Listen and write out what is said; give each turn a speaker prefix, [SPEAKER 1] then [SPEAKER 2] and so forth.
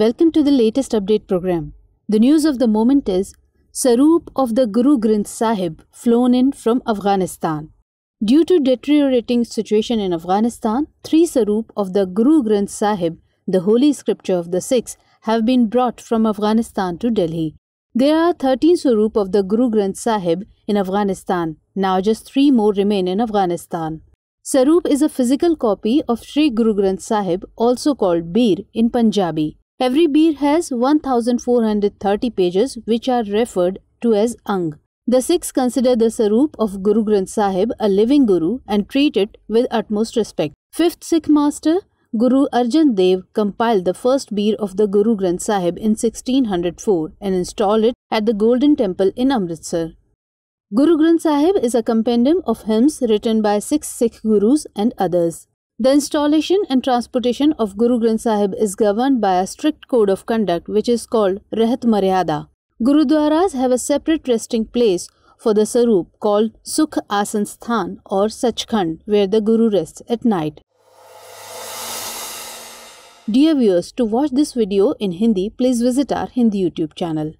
[SPEAKER 1] Welcome to the latest update program. The news of the moment is Saroop of the Guru Granth Sahib flown in from Afghanistan. Due to deteriorating situation in Afghanistan, three Saroop of the Guru Granth Sahib, the holy scripture of the Sikhs, have been brought from Afghanistan to Delhi. There are 13 Saroop of the Guru Granth Sahib in Afghanistan. Now just three more remain in Afghanistan. Saroop is a physical copy of Sri Guru Granth Sahib, also called Bir in Punjabi. Every bir has 1430 pages which are referred to as Ang. The Sikhs consider the Sarup of Guru Granth Sahib a living Guru and treat it with utmost respect. Fifth Sikh master, Guru Arjan Dev compiled the first bir of the Guru Granth Sahib in 1604 and installed it at the Golden Temple in Amritsar. Guru Granth Sahib is a compendium of hymns written by six Sikh Gurus and others. The installation and transportation of Guru Granth Sahib is governed by a strict code of conduct which is called Rahat Maryada. Gurudwaras have a separate resting place for the Sarup called Sukh Asan Sthan or Sachkhand where the Guru rests at night. Dear viewers, to watch this video in Hindi, please visit our Hindi YouTube channel.